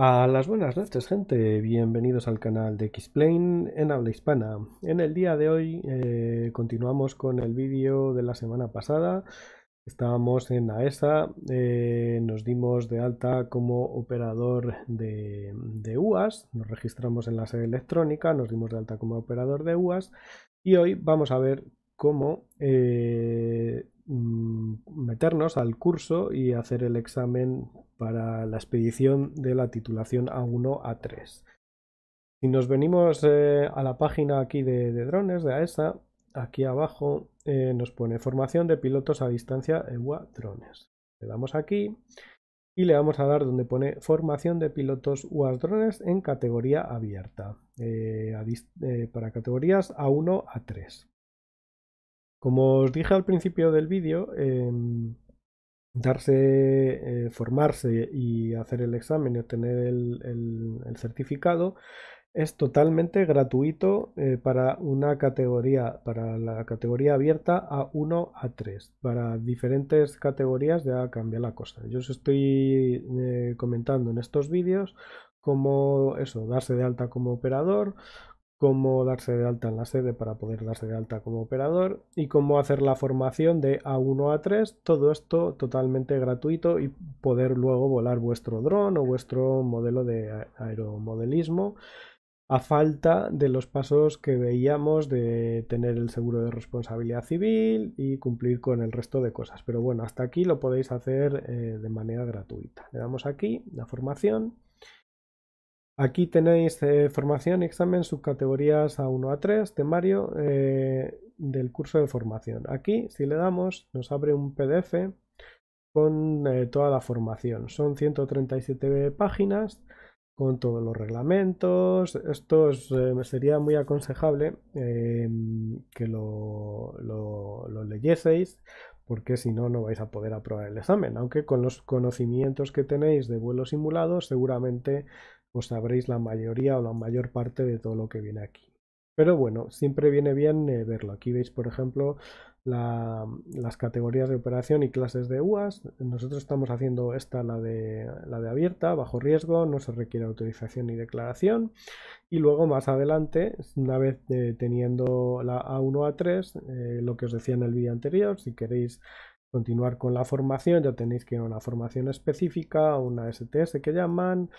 A las buenas noches gente, bienvenidos al canal de Xplain en habla hispana. En el día de hoy eh, continuamos con el vídeo de la semana pasada. Estábamos en AESA, eh, nos dimos de alta como operador de, UAS, nos registramos en la sede electrónica, nos dimos de alta como operador de UAS y hoy vamos a ver cómo eh, Mm, meternos al curso y hacer el examen para la expedición de la titulación A1 A3. Si nos venimos eh, a la página aquí de, drones de AESA, e aquí abajo eh, nos pone formación de pilotos a distancia EWA drones. Le damos aquí y le vamos a dar donde pone formación de pilotos UAS drones en categoría abierta eh, para categorías A1 A3. Como os dije al principio del vídeo, em, darse, eh, formarse y hacer el examen y obtener el, certificado es totalmente gratuito eh, para una categoría, para la categoría abierta A1 a 3. Para diferentes categorías ya cambia la cosa. Yo os estoy eh, comentando en estos vídeos cómo eso, darse de alta como operador, cómo darse de alta en la sede para poder darse de alta como operador y cómo hacer la formación de A1 a A3, todo esto totalmente gratuito y poder luego volar vuestro dron o vuestro modelo de aeromodelismo a falta de los pasos que veíamos de tener el seguro de responsabilidad civil y cumplir con el resto de cosas. Pero bueno, hasta aquí lo podéis hacer eh, de manera gratuita. Le damos aquí la formación Aquí tenéis eh, formación examen subcategorías A1 a 3, temario eh, del curso de formación. Aquí, si le damos, nos abre un PDF con eh, toda la formación. Son 137 páginas con todos los reglamentos. Esto sería muy aconsejable em, que lo, lo leyeseis porque si no, no vais a poder aprobar el examen. Aunque con los conocimientos que tenéis de vuelos simulados, seguramente pues sabréis la mayoría o la mayor parte de todo lo que viene aquí. Pero bueno, siempre viene bien eh, verlo. Aquí veis, por ejemplo, las categorías de operación y clases de UAS. Nosotros estamos haciendo esta, la de, la de abierta, bajo riesgo, no se requiere autorización ni declaración. Y luego más adelante, una vez eh, teniendo la A1, A3, eh, lo que os decía en el vídeo anterior, si queréis continuar con la formación, ya tenéis que ir a una formación específica, una STS que llaman,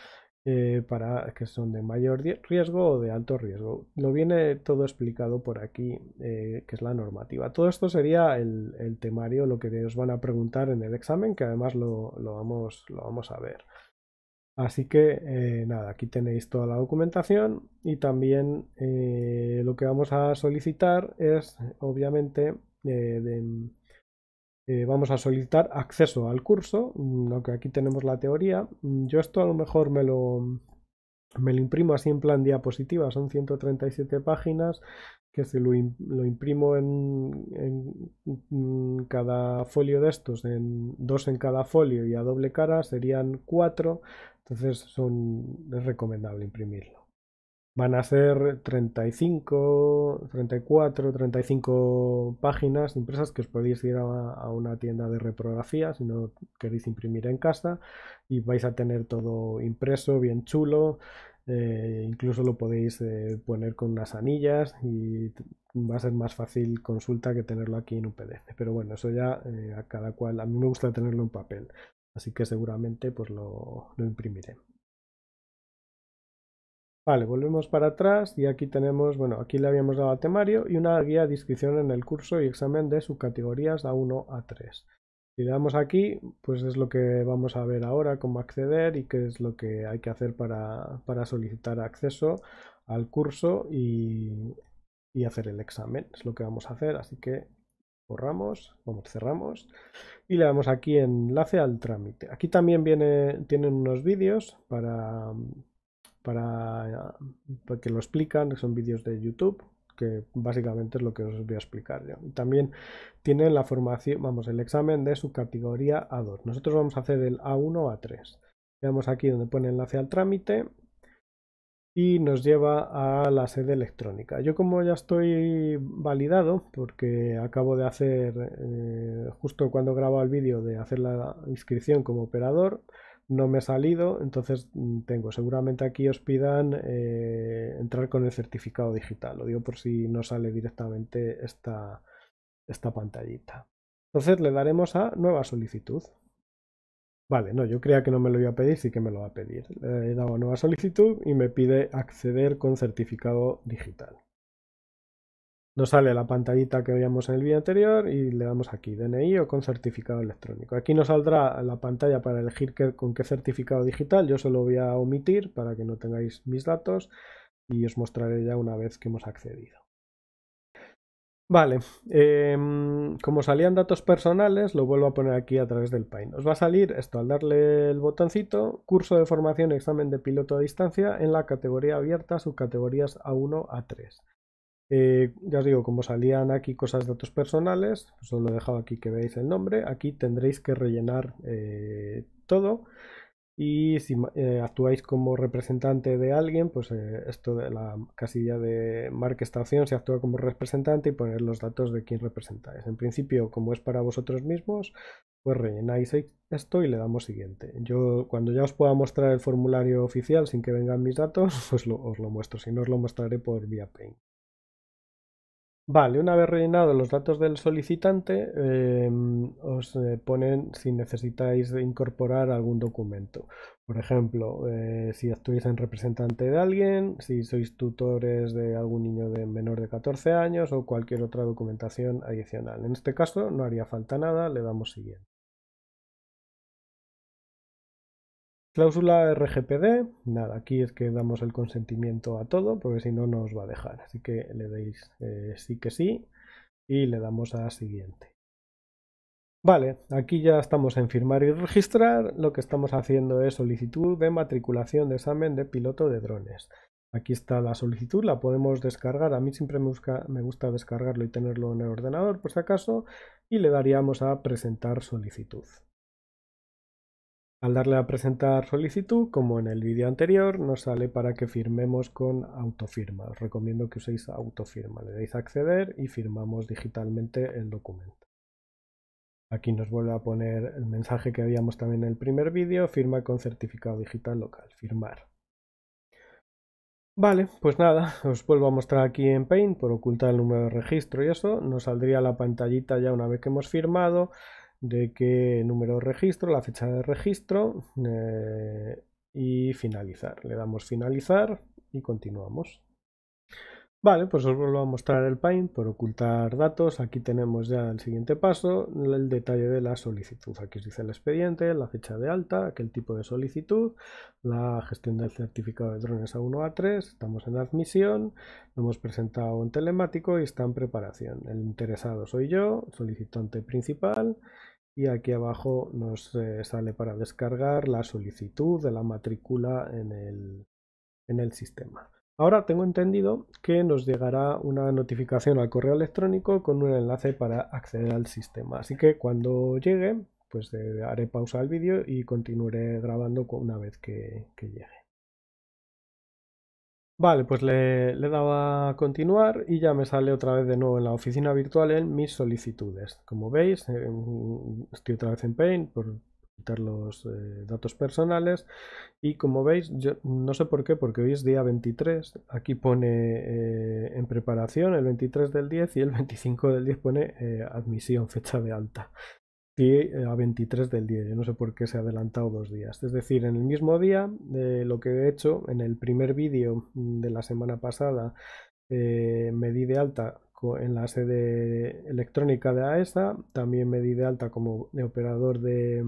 eh, para que son de mayor riesgo o de alto riesgo. Lo viene todo explicado por aquí, eh, que es la normativa. Todo esto sería el, temario, lo que os van a preguntar en el examen, que además lo, vamos, lo vamos, a ver. Así que eh, nada, aquí tenéis toda la documentación y también lo que vamos a solicitar es obviamente de, eh, vamos a solicitar acceso al curso, mm, aunque aquí tenemos la teoría. Mm, yo esto a lo mejor me lo, me lo imprimo así en plan diapositiva, son 137 páginas, que si lo, imprimo en, mm, cada folio de estos, en dos en cada folio y a doble cara, serían cuatro, entonces es recomendable imprimirlo. Van a ser 35, 34, 35 páginas impresas que os podéis ir a, una tienda de reprografía si no queréis imprimir en casa y vais a tener todo impreso, bien chulo. Eh, incluso lo podéis eh, poner con unas anillas y va a ser más fácil consulta que tenerlo aquí en un PDF. Pero bueno, eso ya eh, a cada cual. A mí me gusta tenerlo en papel, así que seguramente pues lo, lo imprimiré. Vale, volvemos para atrás y aquí tenemos, bueno, aquí le habíamos dado a temario y una guía de inscripción en el curso y examen de subcategorías A1 a 3. Si le damos aquí, pues es lo que vamos a ver ahora, cómo acceder y qué es lo que hay que hacer para, solicitar acceso al curso y, y hacer el examen. Es lo que vamos a hacer, así que borramos, vamos, cerramos y le damos aquí enlace al trámite. Aquí también viene, tienen unos vídeos para, para, que lo explican, son vídeos de YouTube que básicamente es lo que os voy a explicar yo. También tiene la formación, vamos, el examen de su categoría A2. Nosotros vamos a hacer el A1 A3. Veamos aquí donde pone enlace al trámite y nos lleva a la sede electrónica. Yo como ya estoy validado, porque acabo de hacer, eh, justo cuando grababa el vídeo, de hacer la inscripción como operador, no me ha salido, entonces mm, tengo. Seguramente aquí os pidan eh, entrar con el certificado digital. Lo digo por si no sale directamente esta, esta pantallita. Entonces le daremos a nueva solicitud. Vale, no, yo creía que no me lo iba a pedir, sí que me lo va a pedir. Le he dado a nueva solicitud y me pide acceder con certificado digital. Nos sale la pantallita que veíamos en el vídeo anterior y le damos aquí, DNI o con certificado electrónico. Aquí nos saldrá la pantalla para elegir con qué certificado digital. Yo se lo voy a omitir para que no tengáis mis datos y os mostraré ya una vez que hemos accedido. Vale, em, como salían datos personales, lo vuelvo a poner aquí a través del PIN Os va a salir esto al darle el botoncito, curso de formación, examen de piloto a distancia en la categoría abierta, subcategorías A1 a 3. Eh, ya os digo, como salían aquí cosas de datos personales, pues solo he dejado aquí que veáis el nombre. Aquí tendréis que rellenar eh, todo. Y si eh, actuáis como representante de alguien, pues esto de la casilla de marca estación se actúa como representante y poner los datos de quien representáis. En principio, como es para vosotros mismos, pues rellenáis e-, esto y le damos siguiente. Yo cuando ya os pueda mostrar el formulario oficial sin que vengan mis datos, pues os lo muestro. Si no, os lo mostraré por vía Paint. Vale, una vez rellenados los datos del solicitante, eh, os eh, ponen si necesitáis incorporar algún documento. Por ejemplo, eh, si actuáis en representante de alguien, si sois tutores de algún niño de menor de 14 años o cualquier otra documentación adicional. En este caso no haría falta nada, le damos siguiente. Cláusula RGPD, nada, aquí es que damos el consentimiento a todo, porque si no, nos va a dejar. Así que le deis eh, sí que sí y le damos a siguiente. Vale, aquí ya estamos en firmar y registrar. Lo que estamos haciendo es solicitud de matriculación de examen de piloto de drones. Aquí está la solicitud, la podemos descargar. A mí siempre me gusta descargarlo y tenerlo en el ordenador por si acaso. Y le daríamos a presentar solicitud. Al darle a presentar solicitud, como en el vídeo anterior, nos sale para que firmemos con autofirma. Os recomiendo que uséis autofirma. Le deis a acceder y firmamos digitalmente el documento. Aquí nos vuelve a poner el mensaje que habíamos también en el primer vídeo, firma con certificado digital local, firmar. Vale, pues nada, os vuelvo a mostrar aquí en Paint por ocultar el número de registro y eso, nos saldría la pantallita ya una vez que hemos firmado, de qué número de registro, la fecha de registro eh, y finalizar. Le damos finalizar y continuamos. Vale, pues os vuelvo a mostrar el Paint por ocultar datos. Aquí tenemos ya el siguiente paso, el detalle de la solicitud. Aquí os dice el expediente, la fecha de alta, aquel tipo de solicitud, la gestión del certificado de drones A1 A3, estamos en admisión, hemos presentado un telemático y está en preparación. El interesado soy yo, solicitante principal y aquí abajo nos eh, sale para descargar la solicitud de la matrícula en el, sistema. Ahora tengo entendido que nos llegará una notificación al correo electrónico con un enlace para acceder al sistema. Así que cuando llegue, pues eh, haré pausa al vídeo y continuaré grabando una vez que llegue. Vale, pues le, he dado a continuar y ya me sale otra vez de nuevo en la oficina virtual en mis solicitudes. Como veis, eh, estoy otra vez en Paint por quitar los eh, datos personales y como veis, yo no sé por qué, porque hoy es día 23, aquí pone eh, en preparación el 23 del 10 y el 25 del 10 pone admisión, fecha de alta. Eh, a 23 del día, Yo no sé por qué se ha adelantado dos días. Es decir, en el mismo día, de eh, lo que he hecho en el primer vídeo de la semana pasada, eh, me di de alta en la sede electrónica de AESA, e también me di de alta como operador de,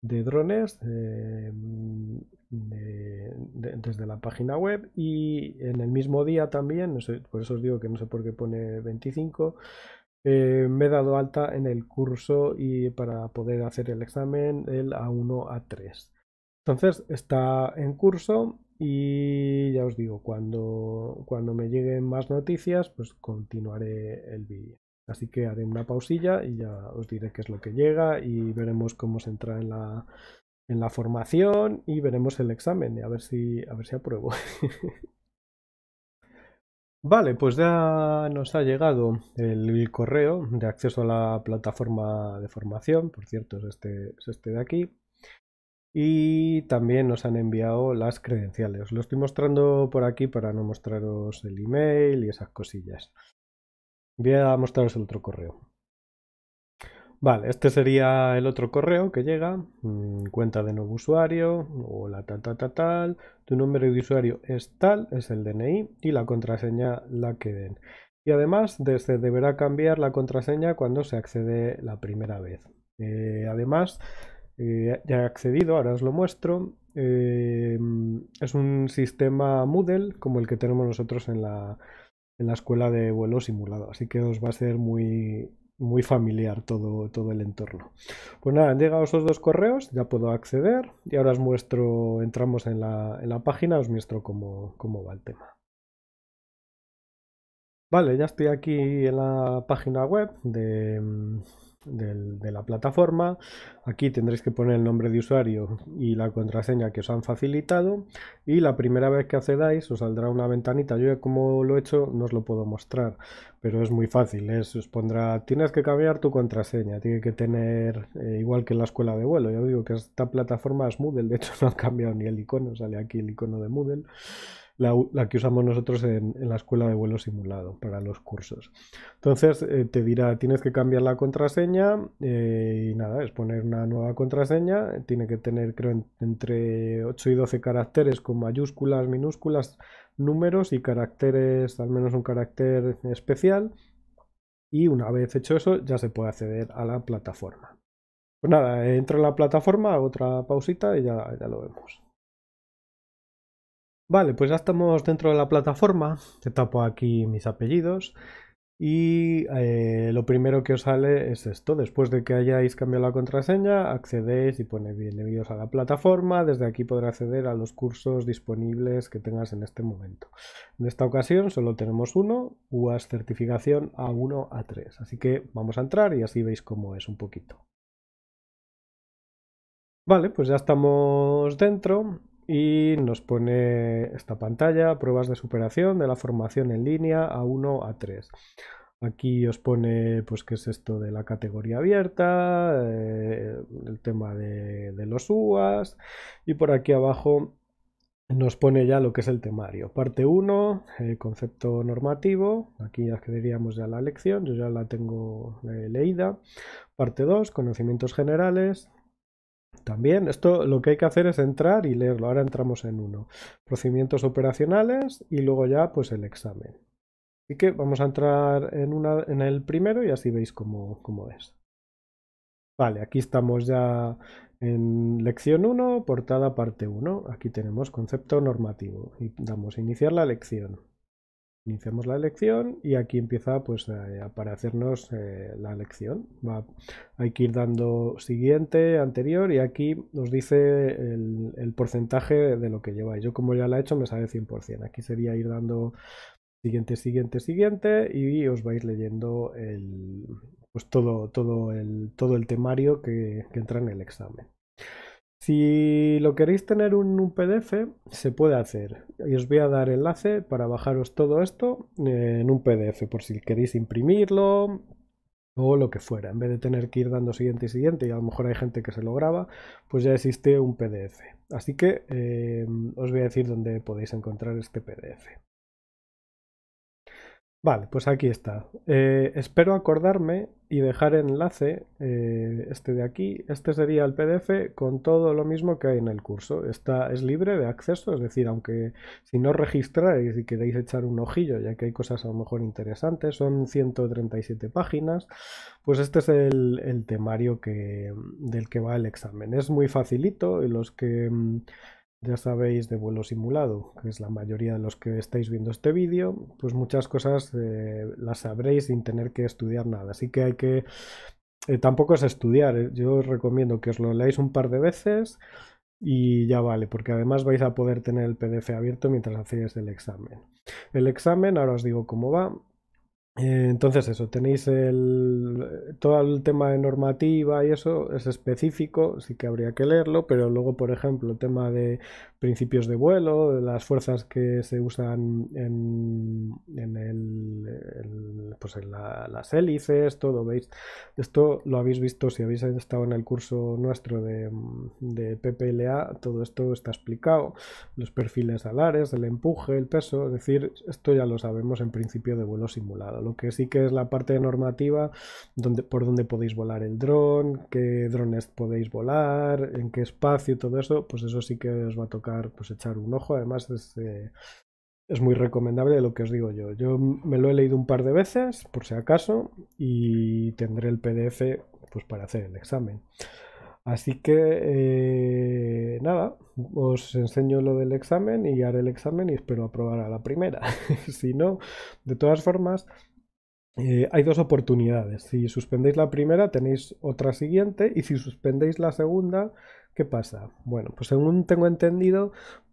drones desde la página web y en el mismo día también, por eso os digo que no sé por qué pone 25, eh, me he dado alta en el curso y para poder hacer el examen el A1 A3. Entonces está en curso y ya os digo, cuando, cuando me lleguen más noticias, pues continuaré el vídeo. Así que haré una pausilla y ya os diré qué es lo que llega y veremos cómo se entra en la, en la formación y veremos el examen, a ver si, a ver si apruebo. Vale, pues ya nos ha llegado el, correo de acceso a la plataforma de formación, por cierto, es este, este de aquí. Y también nos han enviado las credenciales. Os lo estoy mostrando por aquí para no mostraros el email y esas cosillas. Voy a mostraros el otro correo. Vale, este sería el otro correo que llega. Mm, cuenta de nuevo usuario. Hola, tal, tal, tal, tal. Tu número de usuario es tal, es el DNI y la contraseña la que den. Y además se deberá cambiar la contraseña cuando se accede la primera vez. Eh, además, eh, ya he accedido, ahora os lo muestro. Eh, es un sistema Moodle como el que tenemos nosotros en la, en la escuela de vuelo simulado, así que os va a ser muy, muy familiar todo, todo el entorno. Pues nada, han llegado esos dos correos, ya puedo acceder y ahora os muestro, entramos en la, en la página, os muestro cómo, cómo va el tema. Vale, ya estoy aquí en la página web de, de la plataforma. Aquí tendréis que poner el nombre de usuario y la contraseña que os han facilitado. Y la primera vez que accedáis os saldrá una ventanita. Yo como lo he hecho no os lo puedo mostrar, pero es muy fácil. os pondrá, tienes que cambiar tu contraseña. Tiene que tener, eh, igual que en la escuela de vuelo, Yo digo que esta plataforma es Moodle. De hecho no han cambiado ni el icono, sale aquí el icono de Moodle la, que usamos nosotros en, la escuela de vuelo simulado para los cursos. Entonces eh, te dirá, tienes que cambiar la contraseña eh, y nada, es poner una nueva contraseña, tiene que tener creo entre 8 y 12 caracteres con mayúsculas, minúsculas, números y caracteres, al menos un carácter especial. Y una vez hecho eso, ya se puede acceder a la plataforma. Pues nada, entro en la plataforma, otra pausita y ya, ya lo vemos. Vale, pues ya estamos dentro de la plataforma. Te tapo aquí mis apellidos. Y eh, lo primero que os sale es esto. Después de que hayáis cambiado la contraseña, accedéis y pone bienvenidos a la plataforma. Desde aquí podré acceder a los cursos disponibles que tengas en este momento. En esta ocasión solo tenemos uno, UAS certificación A1 A3. Así que vamos a entrar y así veis cómo es un poquito. Vale, pues ya estamos dentro y nos pone esta pantalla, pruebas de superación de la formación en línea A1 a 3. Aquí os pone pues qué es esto de la categoría abierta, eh, el tema de, los UAS y por aquí abajo nos pone ya lo que es el temario. Parte 1, eh, concepto normativo, aquí accederíamos ya la lección, yo ya la tengo eh, leída. Parte 2, conocimientos generales. También esto lo que hay que hacer es entrar y leerlo. Ahora entramos en uno. Procedimientos operacionales y luego ya pues el examen. Así que vamos a entrar en, el primero y así veis cómo, es. Vale, aquí estamos ya en lección 1, portada parte 1. Aquí tenemos concepto normativo y damos a iniciar la lección. Iniciamos la elección y aquí empieza pues eh, a aparecernos eh, la elección. Va, hay que ir dando siguiente, anterior y aquí nos dice el, porcentaje de lo que lleváis. Yo como ya la he hecho me sale 100%. Aquí sería ir dando siguiente, siguiente, siguiente y os vais leyendo el, pues todo, todo, el, todo el temario que entra en el examen. Si lo queréis tener en un, PDF, se puede hacer. Y os voy a dar enlace para bajaros todo esto en un PDF, por si queréis imprimirlo o lo que fuera. En vez de tener que ir dando siguiente y siguiente, y a lo mejor hay gente que se lo graba, pues ya existe un PDF. Así que eh, os voy a decir dónde podéis encontrar este PDF. Vale, pues aquí está. Eh, espero acordarme y dejar enlace, eh, este de aquí. Este sería el PDF con todo lo mismo que hay en el curso. Está, es libre de acceso, es decir, aunque si no registráis y queréis echar un ojillo, ya que hay cosas a lo mejor interesantes, son 137 páginas, pues este es el, el temario que, del que va el examen. Es muy facilito y los que mm, ya sabéis de vuelo simulado, que es la mayoría de los que estáis viendo este vídeo, pues muchas cosas eh, las sabréis sin tener que estudiar nada. Así que hay que... Eh, tampoco es estudiar, eh. yo os recomiendo que os lo leáis un par de veces y ya vale, porque además vais a poder tener el PDF abierto mientras hacéis el examen. El examen, ahora os digo cómo va, eh, entonces eso, tenéis el, eh, todo el tema de normativa y eso es específico, sí que habría que leerlo, pero luego, por ejemplo, el tema de principios de vuelo, de las fuerzas que se usan en, en, el, pues las hélices, todo, ¿veis? Esto lo habéis visto si habéis estado en el curso nuestro de, de PPLA, todo esto está explicado, los perfiles alares, el empuje, el peso, es decir, esto ya lo sabemos en principio de vuelo simulado lo que sí que es la parte normativa, donde, por dónde podéis volar el dron, qué drones podéis volar, en qué espacio, todo eso, pues eso sí que os va a tocar pues echar un ojo. Además es, eh, es muy recomendable lo que os digo yo. Yo me lo he leído un par de veces, por si acaso, y tendré el PDF pues para hacer el examen. Así que eh, nada, os enseño lo del examen y haré el examen y espero aprobar a la primera. si no, de todas formas, eh, hay dos oportunidades. Si suspendéis la primera, tenéis otra siguiente. Y si suspendéis la segunda, ¿qué pasa? Bueno, pues según tengo entendido,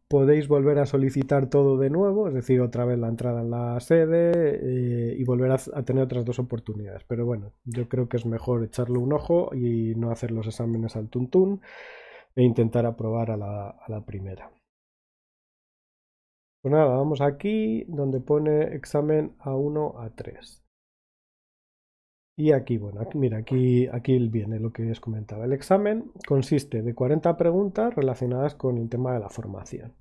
podéis volver a solicitar todo de nuevo, es decir, otra vez la entrada en la sede eh, y volver a, tener otras dos oportunidades. Pero bueno, yo creo que es mejor echarle un ojo y no hacer los exámenes al tuntún e intentar aprobar a la, a la primera. Pues nada, vamos aquí donde pone examen A1 a3. Y aquí, bueno, mira, aquí, aquí viene lo que os comentaba. El examen consiste de 40 preguntas relacionadas con el tema de la formación.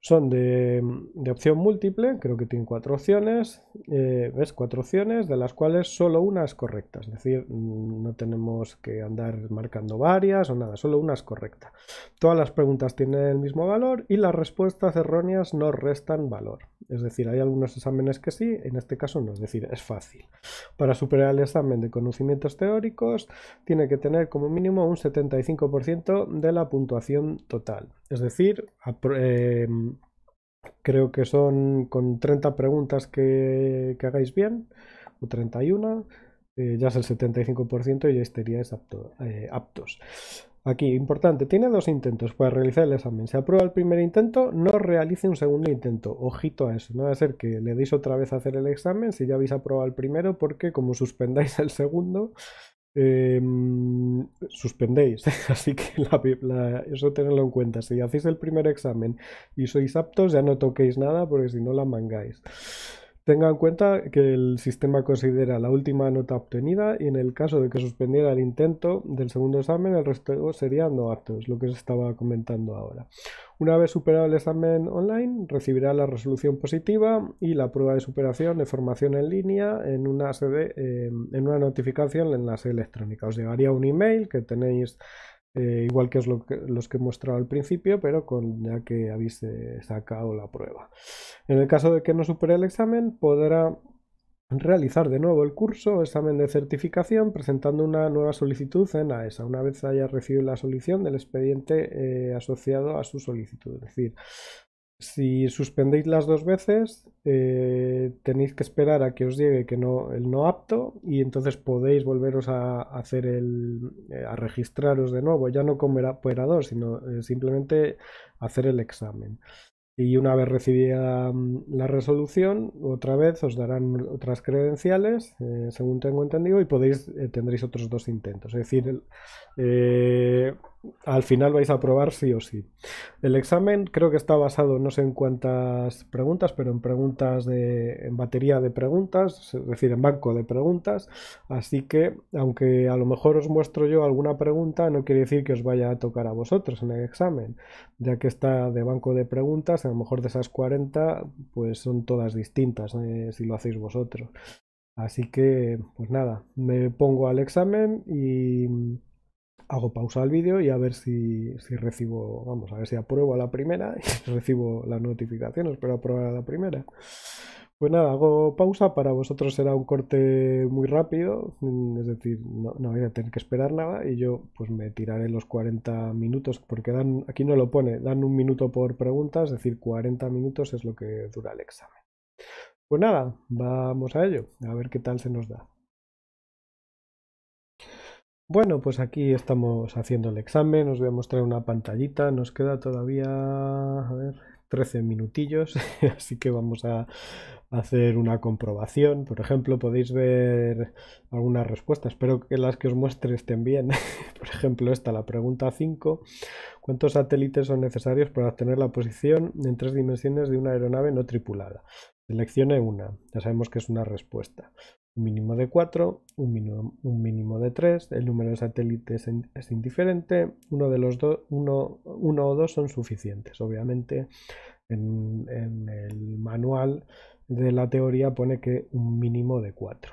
Son de, opción múltiple, creo que tienen cuatro opciones, eh, ¿ves? Cuatro opciones, de las cuales solo una es correcta. Es decir, mm, no tenemos que andar marcando varias o nada, solo una es correcta. Todas las preguntas tienen el mismo valor y las respuestas erróneas no restan valor. Es decir, hay algunos exámenes que sí, en este caso no, es decir, es fácil. Para superar el examen de conocimientos teóricos, tiene que tener como mínimo un 75% de la puntuación total. Es decir, em, creo que son con 30 preguntas que, hagáis bien, o 31, eh, ya es el 75% y ya estaríais eh, aptos. Aquí, importante, tiene dos intentos para realizar el examen. Si aprueba el primer intento, no realice un segundo intento. Ojito a eso, no va a ser que le deis otra vez a hacer el examen si ya habéis aprobado el primero, porque como suspendáis el segundo, em, suspendéis. Así que la, eso tenedlo en cuenta. Si hacéis el primer examen y sois aptos, ya no toquéis nada porque si no la mangáis. Tenga en cuenta que el sistema considera la última nota obtenida y en el caso de que suspendiera el intento del segundo examen, el resto sería no aptos, lo que se estaba comentando ahora. Una vez superado el examen online, recibirá la resolución positiva y la prueba de superación de formación en línea en una, eh, en una notificación en la sede electrónica. Os llegaría un email que tenéis eh, igual que, lo que, los que he mostrado al principio, pero con ya que habéis eh, sacado la prueba. En el caso de que no supere el examen, podrá realizar de nuevo el curso o examen de certificación presentando una nueva solicitud en AESA e una vez haya recibido la solución del expediente eh, asociado a su solicitud. Es decir, si suspendéis las dos veces, eh, tenéis que esperar a que os llegue que no, el no apto y entonces podéis volveros a, hacer el, eh, a registraros de nuevo, ya no como operador, sino eh, simplemente hacer el examen. Y una vez recibida mm, la resolución, otra vez os darán otras credenciales, según tengo entendido, y podéis, tendréis otros dos intentos. Es decir, al final vais a probar sí o sí. El examen creo que está basado no sé en cuántas preguntas, pero en preguntas de en batería de preguntas, es decir, en banco de preguntas, así que aunque a lo mejor os muestro yo alguna pregunta, no quiere decir que os vaya a tocar a vosotros en el examen, ya que está de banco de preguntas, a lo mejor de esas 40 pues son todas distintas eh, si lo hacéis vosotros. Así que pues nada, me pongo al examen y hago pausa al vídeo y a ver si, recibo, vamos, a ver si apruebo a la primera y recibo la notificación, espero aprobar a la primera. Pues nada, hago pausa, para vosotros será un corte muy rápido, mm, es decir, no, voy a tener que esperar nada y yo pues me tiraré los 40 minutos, porque dan, aquí no lo pone, dan un minuto por preguntas es decir, 40 minutos es lo que dura el examen. Pues nada, vamos a ello, a ver qué tal se nos da. Bueno, pues aquí estamos haciendo el examen, os voy a mostrar una pantallita, nos queda todavía, a ver, 13 minutillos, así que vamos a hacer una comprobación. Por ejemplo, podéis ver algunas respuestas, espero que las que os muestre estén bien. Por ejemplo, esta, la pregunta 5, ¿cuántos satélites son necesarios para obtener la posición en tres dimensiones de una aeronave no tripulada? Seleccione una, ya sabemos que es una respuesta un mínimo de 4, un mínimo, de 3, el número de satélites es indiferente, uno, de los dos uno, o dos son suficientes. Obviamente en, el manual de la teoría pone que un mínimo de 4.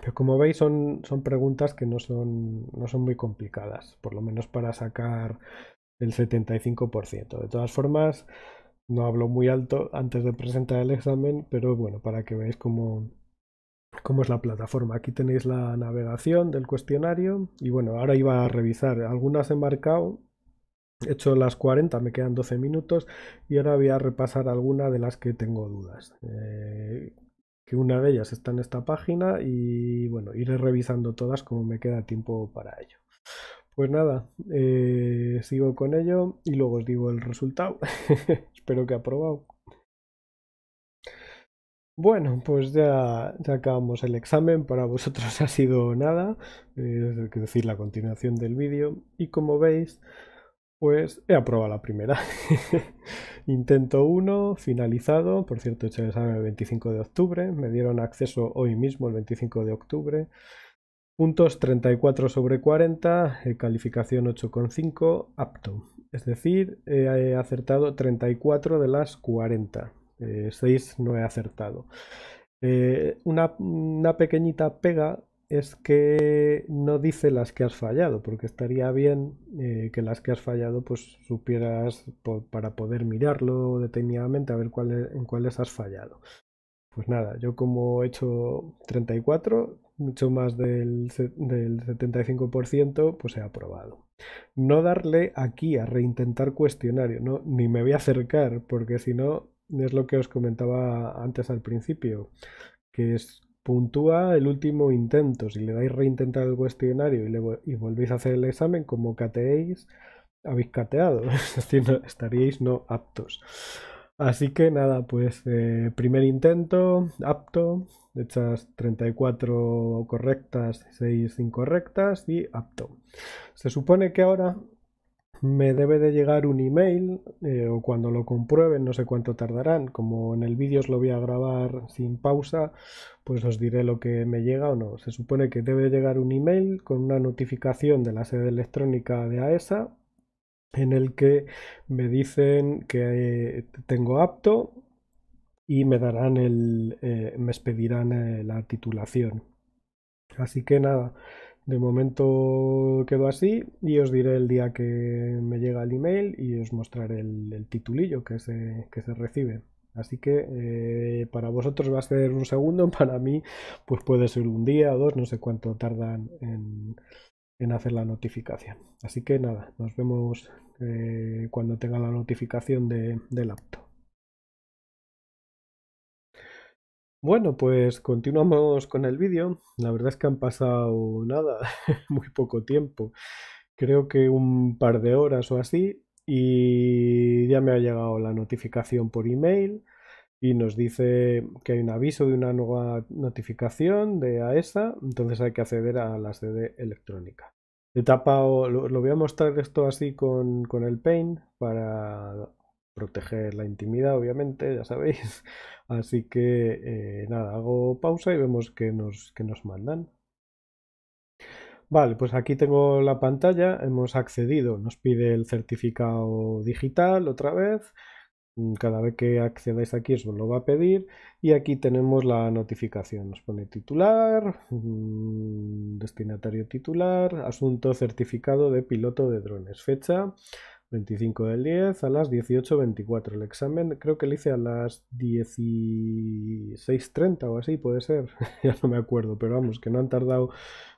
Pero como veis son, son preguntas que no son, no son muy complicadas, por lo menos para sacar el 75%. De todas formas, no hablo muy alto antes de presentar el examen, pero bueno, para que veáis cómo, cómo es la plataforma. Aquí tenéis la navegación del cuestionario y bueno, ahora iba a revisar. Algunas he marcado, he hecho las 40, me quedan 12 minutos y ahora voy a repasar algunas de las que tengo dudas. Eh, que una de ellas está en esta página y bueno, iré revisando todas como me queda tiempo para ello. Pues nada, eh, sigo con ello y luego os digo el resultado. Espero que aprobado. Bueno, pues ya, acabamos el examen. Para vosotros ha sido nada, es eh, decir, la continuación del vídeo. Y como veis, pues he aprobado la primera. Intento 1, finalizado. Por cierto, he hecho el examen el 25 de octubre. Me dieron acceso hoy mismo, el 25 de octubre. Puntos 34 sobre 40, eh, calificación 8,5, apto. Es decir, he acertado 34 de las 40. 6 eh, no he acertado. Eh, una, pequeñita pega es que no dice las que has fallado, porque estaría bien eh, que las que has fallado pues supieras para poder mirarlo detenidamente a ver e-, en cuáles has fallado. Pues nada, yo como he hecho 34, mucho más del, del 75%, pues he aprobado. No darle aquí a reintentar cuestionario, ¿no? ni me voy a acercar, porque si no es lo que os comentaba antes al principio, que es puntúa el último intento. Si le dais reintentar el cuestionario y, volvéis a hacer el examen, como cateéis, habéis cateado, es estaríais no aptos. Así que nada, pues eh, primer intento, apto, hechas 34 correctas, 6 incorrectas y apto. Se supone que ahora me debe de llegar un email eh, o cuando lo comprueben, no sé cuánto tardarán, como en el vídeo os lo voy a grabar sin pausa, pues os diré lo que me llega o no. Se supone que debe de llegar un email con una notificación de la sede electrónica de AESA e en el que me dicen que eh, tengo apto y me darán el eh, me expedirán la titulación. Así que nada, de momento quedo así y os diré el día que me llega el email y os mostraré el, titulillo que se, recibe. Así que eh, para vosotros va a ser un segundo, para mí pues puede ser un día o dos, no sé cuánto tardan en, hacer la notificación. Así que nada, nos vemos eh, cuando tenga la notificación del acto. Bueno, pues continuamos con el vídeo. La verdad es que han pasado nada, muy poco tiempo. Creo que un par de horas o así. Y ya me ha llegado la notificación por email y nos dice que hay un aviso de una nueva notificación de AESA, e entonces hay que acceder a la sede electrónica. lo, voy a mostrar esto así con, con el Paint para proteger la intimidad, obviamente, ya sabéis. Así que eh, nada, hago pausa y vemos que nos, nos mandan. Vale, pues aquí tengo la pantalla, hemos accedido, nos pide el certificado digital otra vez, mm, cada vez que accedáis aquí os lo va a pedir y aquí tenemos la notificación, nos pone titular, mm, destinatario titular, asunto certificado de piloto de drones, fecha 25 del 10 a las 18.24. El examen creo que lo hice a las 16.30 o así, puede ser. ya no me acuerdo, pero vamos, que no han tardado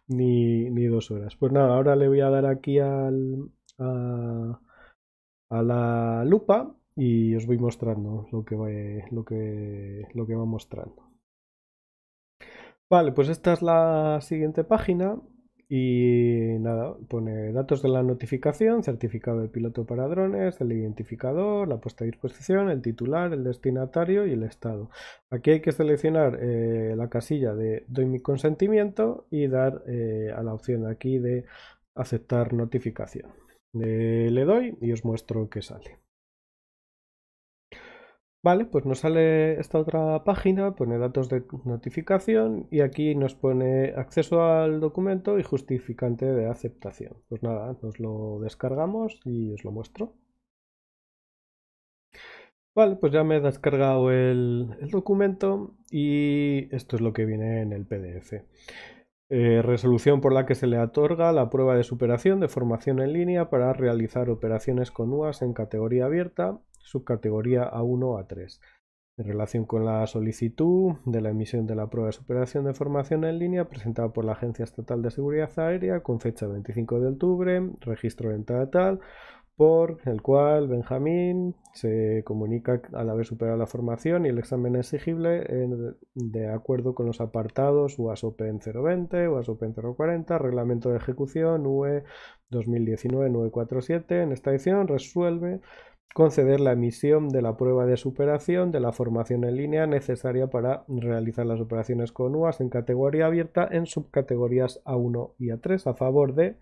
ni, dos horas. Pues nada, ahora le voy a dar aquí al, a, la lupa y os voy mostrando lo que, lo que, lo que va mostrando. Vale, pues esta es la siguiente página. Y nada, pone datos de la notificación, certificado de piloto para drones, el identificador, la puesta a disposición, el titular, el destinatario y el estado. Aquí hay que seleccionar eh, la casilla de doy mi consentimiento y dar eh, a la opción aquí de aceptar notificación. Eh, le doy y os muestro que sale. Vale, pues nos sale esta otra página, pone datos de notificación y aquí nos pone acceso al documento y justificante de aceptación. Pues nada, nos lo descargamos y os lo muestro. Vale, pues ya me he descargado el, documento y esto es lo que viene en el PDF. Eh, resolución por la que se le otorga la prueba de superación de formación en línea para realizar operaciones con UAS en categoría abierta subcategoría A1 A3. En relación con la solicitud de la emisión de la prueba de superación de formación en línea presentada por la Agencia Estatal de Seguridad Aérea con fecha 25 de octubre, registro en tal, tal, por el cual Benjamín se comunica al haber superado la formación y el examen exigible de acuerdo con los apartados UASOPEN 020, UASOPEN 040, Reglamento de Ejecución e UE 2019-947. En esta edición resuelve conceder la emisión de la prueba de superación de la formación en línea necesaria para realizar las operaciones con UAS en categoría abierta en subcategorías A1 y A3 a favor de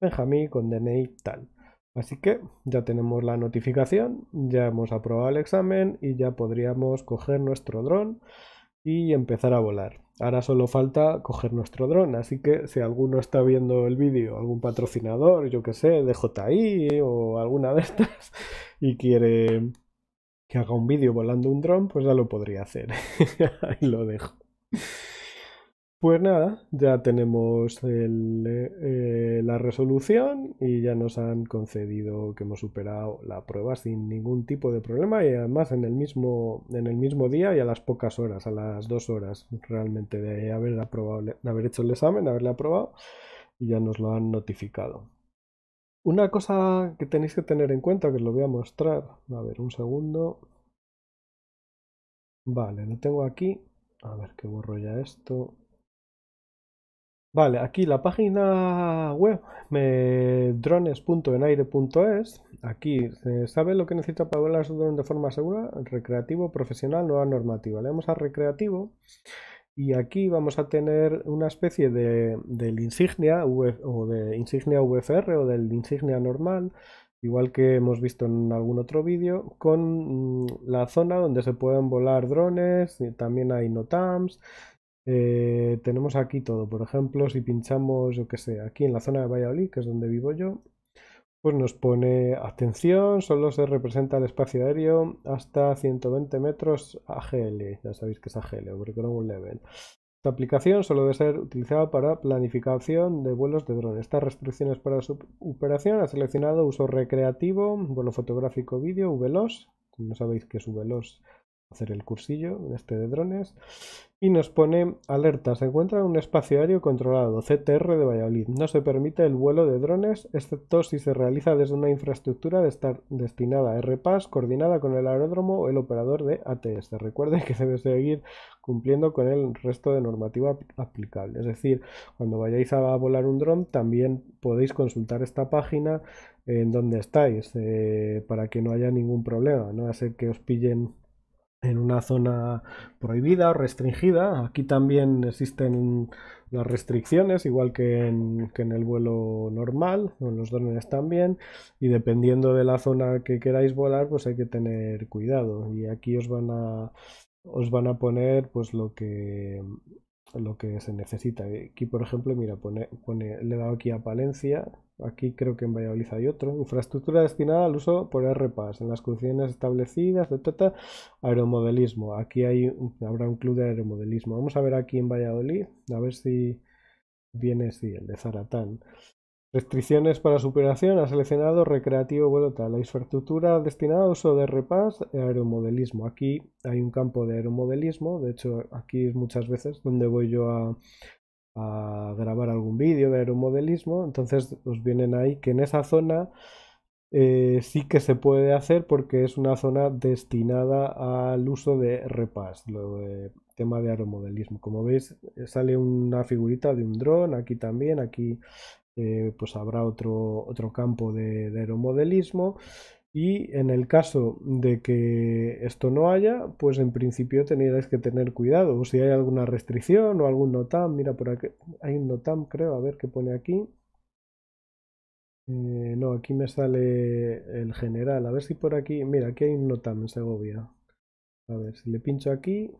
Benjamín con DNI tal. Así que ya tenemos la notificación, ya hemos aprobado el examen y ya podríamos coger nuestro dron y empezar a volar. Ahora solo falta coger nuestro dron, así que si alguno está viendo el vídeo, algún patrocinador, yo que sé, de o alguna de estas, y quiere que haga un vídeo volando un dron, pues ya lo podría hacer. y lo dejo. Pues nada, ya tenemos eh, la resolución y ya nos han concedido que hemos superado la prueba sin ningún tipo de problema y además en el mismo, en el mismo día y a las pocas horas, a las dos horas realmente de haber, de haber hecho el examen, haberle aprobado y ya nos lo han notificado. Una cosa que tenéis que tener en cuenta, que os lo voy a mostrar, a ver, un segundo. Vale, lo tengo aquí. A ver que borro ya esto. Vale, aquí la página web drones.enaire.es. Aquí sabe lo que necesita para volar su drone de forma segura, recreativo, profesional, o normativa. Le damos a recreativo y aquí vamos a tener una especie de, del insignia o de insignia VFR o del insignia normal, igual que hemos visto en algún otro vídeo, con mm, la zona donde se pueden volar drones, también hay NOTAMs eh, tenemos aquí todo. Por ejemplo, si pinchamos, yo que sé, aquí en la zona de Valladolid, que es donde vivo yo, pues nos pone atención, solo se representa el espacio aéreo hasta 120 metros AGL. Ya sabéis que es AGL, Overground Level. Esta aplicación solo debe ser utilizada para planificación de vuelos de drones. Estas restricciones para su operación ha seleccionado uso recreativo, vuelo fotográfico, vídeo, VLOS. no sabéis que es VLOS, hacer el cursillo, este de drones, y nos pone alerta, se encuentra en un espacio aéreo controlado, CTR de Valladolid. No se permite el vuelo de drones, excepto si se realiza desde una infraestructura de estar destinada a RPAS, coordinada con el aeródromo o el operador de ATS. recuerden que debe seguir cumpliendo con el resto de normativa aplicable. Es decir, cuando vayáis a volar un dron, también podéis consultar esta página en donde estáis, eh, para que no haya ningún problema, no a ser que os pillen en una zona prohibida o restringida. Aquí también existen las restricciones, igual que en, el vuelo normal, en los drones también, y dependiendo de la zona que queráis volar, pues hay que tener cuidado. Y aquí os van a os van a poner pues lo que lo que se necesita. Aquí, por ejemplo, mira, pone, le he dado aquí a Palencia, aquí creo que en Valladolid hay otro. Infraestructura destinada al uso por repas, en las condiciones establecidas, de aeromodelismo. Aquí hay, habrá un club de aeromodelismo. Vamos a ver aquí en Valladolid, a ver si viene, sí, el de Zaratán. Restricciones para superación ha seleccionado recreativo vuelo tal. La infraestructura destinada a uso de repas aeromodelismo. Aquí hay un campo de aeromodelismo. De hecho, aquí es muchas veces donde voy yo a, grabar algún vídeo de aeromodelismo. Entonces os vienen ahí que en esa zona eh, sí que se puede hacer porque es una zona destinada al uso de repas. Lo tema de aeromodelismo. Como veis, eh, sale una figurita de un dron aquí también. Aquí eh, pues habrá otro, otro campo de, aeromodelismo. Y en el caso de que esto no haya, pues en principio tendríais que tener cuidado. O si hay alguna restricción o algún NOTAM, mira por aquí, hay un NOTAM creo, a ver qué pone aquí. Eh, no, aquí me sale el general. A ver si por aquí. Mira, aquí hay un notam en Segovia. A ver, si le pincho aquí.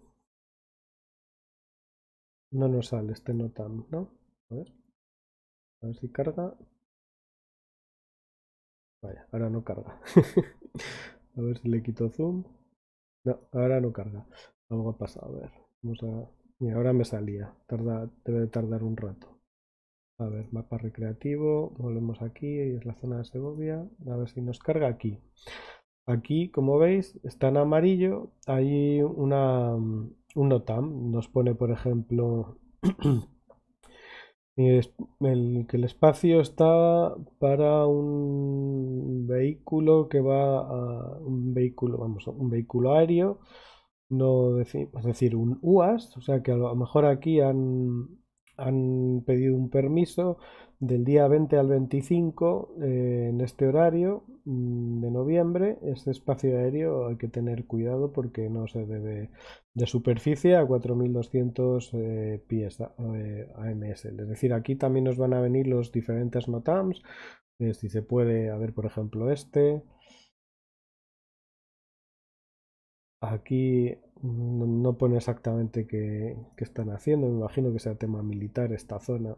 No nos sale este notam, ¿no? A ver. A ver si carga. Vaya, ahora no carga. a ver si le quito zoom. No, ahora no carga. Algo ha pasado. A ver, vamos a... Mira, ahora me salía. Tarda, debe de tardar un rato. A ver, mapa recreativo. Volvemos aquí. Es la zona de Segovia. A ver si nos carga aquí. Aquí, como veis, está en amarillo. Hay una, mm, un notam, Nos pone, por ejemplo... el, que el espacio está para un vehículo que va a un vehículo, vamos, un vehículo aéreo, no es decir, un UAS, o sea que a lo mejor aquí han, han pedido un permiso del día 20 al 25 eh, en este horario mm, de noviembre. Este espacio aéreo hay que tener cuidado porque no se debe de superficie a 4200 eh, pies eh, AMS. Es decir, aquí también nos van a venir los diferentes NOTAMs. si se puede, a ver, por ejemplo, este. Aquí mm, no, pone exactamente qué, qué están haciendo. Me imagino que sea tema militar esta zona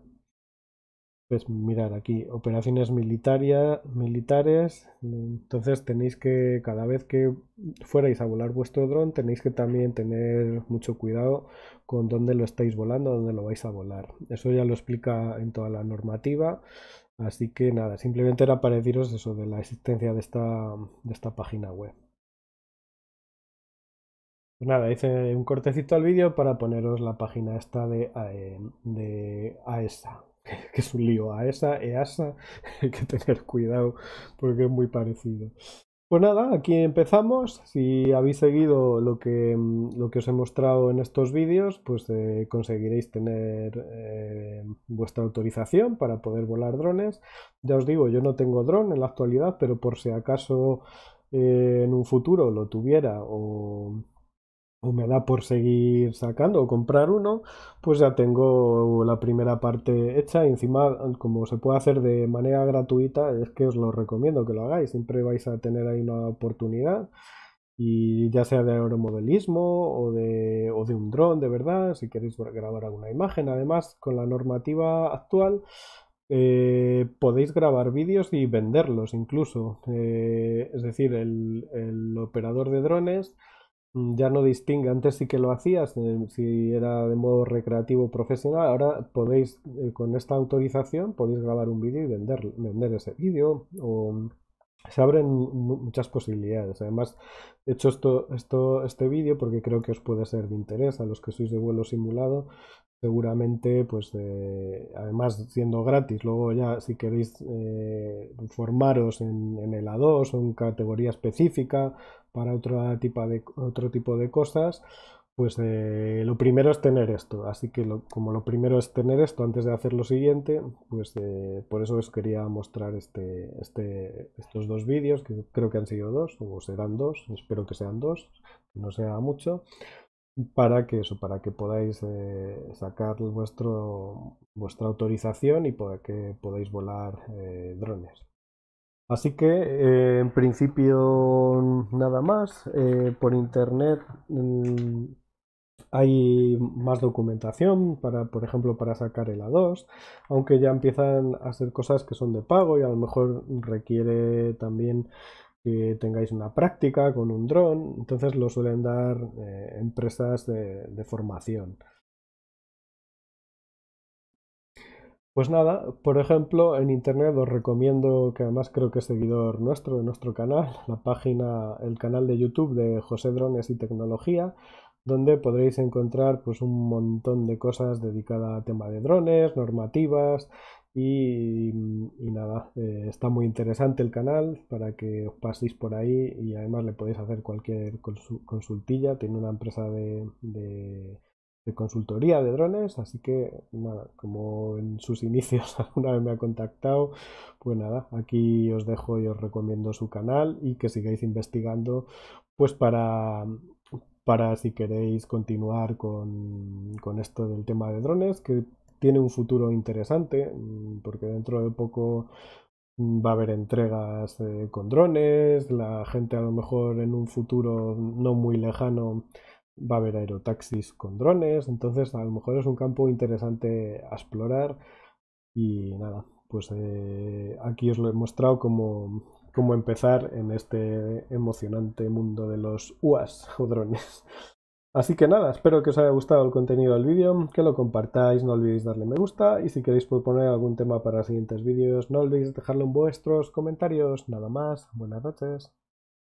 pues mirar aquí, operaciones militares, entonces tenéis que, cada vez que fuerais a volar vuestro dron, tenéis que también tener mucho cuidado con dónde lo estáis volando, dónde lo vais a volar. Eso ya lo explica en toda la normativa, así que nada, simplemente era para deciros eso de la existencia de esta, de esta página web. Pues nada, hice un cortecito al vídeo para poneros la página esta de, e, de AESA. E que, es un lío. A esa, EASA, hay que tener cuidado porque es muy parecido. Pues nada, aquí empezamos. Si habéis seguido lo que, mm, lo que os he mostrado en estos vídeos, pues eh, conseguiréis tener eh, vuestra autorización para poder volar drones. Ya os digo, yo no tengo drone en la actualidad, pero por si acaso eh, en un futuro lo tuviera o, o me da por seguir sacando o comprar uno, pues ya tengo la primera parte hecha. encima, como se puede hacer de manera gratuita, es que os lo recomiendo que lo hagáis. Siempre vais a tener ahí una oportunidad. Y ya sea de aeromodelismo o de, un dron, de verdad, si queréis grabar alguna imagen. Además, con la normativa actual, eh, podéis grabar vídeos y venderlos incluso. Eh, es decir, el operador de drones Mm, ya no distingue, antes sí que lo hacías, eh, si era de modo recreativo o profesional, ahora podéis, eh, con esta autorización, podéis grabar un vídeo y vender, vender ese vídeo. O mm, se abren muchas posibilidades. Además, he hecho esto, este vídeo porque creo que os puede ser de interés a los que sois de vuelo simulado seguramente pues eh, además siendo gratis luego ya si queréis eh, formaros en, el A2 o en categoría específica para otro tipo de, otro tipo de cosas pues eh, lo primero es tener esto así que como lo primero es tener esto antes de hacer lo siguiente pues por eso os quería mostrar este, este, estos dos vídeos que creo que han sido dos o serán dos espero que sean dos no sea mucho para que eso, para que podáis eh, sacar vuestro, vuestra autorización y para que podáis volar eh, drones. Así que eh, en principio nada más. por internet mm, hay más documentación para, por ejemplo, para sacar el A2, aunque ya empiezan a ser cosas que son de pago y a lo mejor requiere también tengáis una práctica con un dron, entonces lo suelen dar eh, empresas de, de, formación. Pues nada, por ejemplo, en internet os recomiendo, que además creo que es seguidor nuestro, de nuestro canal, la página, el canal de YouTube de José Drones y Tecnología, donde podréis encontrar pues un montón de cosas dedicadas a tema de drones, normativas y, nada, eh, está muy interesante el canal para que os paséis por ahí y además le podéis hacer cualquier consultilla, tiene una empresa de, consultoría de drones, así que nada, como en sus inicios alguna vez me ha contactado, pues nada, aquí os dejo y os recomiendo su canal y que sigáis investigando pues para para si queréis continuar con, esto del tema de drones, que tiene un futuro interesante, mm, porque dentro de poco mm, va a haber entregas eh, con drones, la gente a lo mejor en un futuro no muy lejano va a haber aerotaxis con drones, entonces a lo mejor es un campo interesante a explorar y nada, pues eh, aquí os lo he mostrado como cómo empezar en este emocionante mundo de los UAS o drones. Así que nada, espero que os haya gustado el contenido del vídeo, que lo compartáis, no olvidéis darle me gusta y si queréis proponer algún tema para siguientes vídeos no olvidéis dejarlo en vuestros comentarios. Nada más, buenas noches.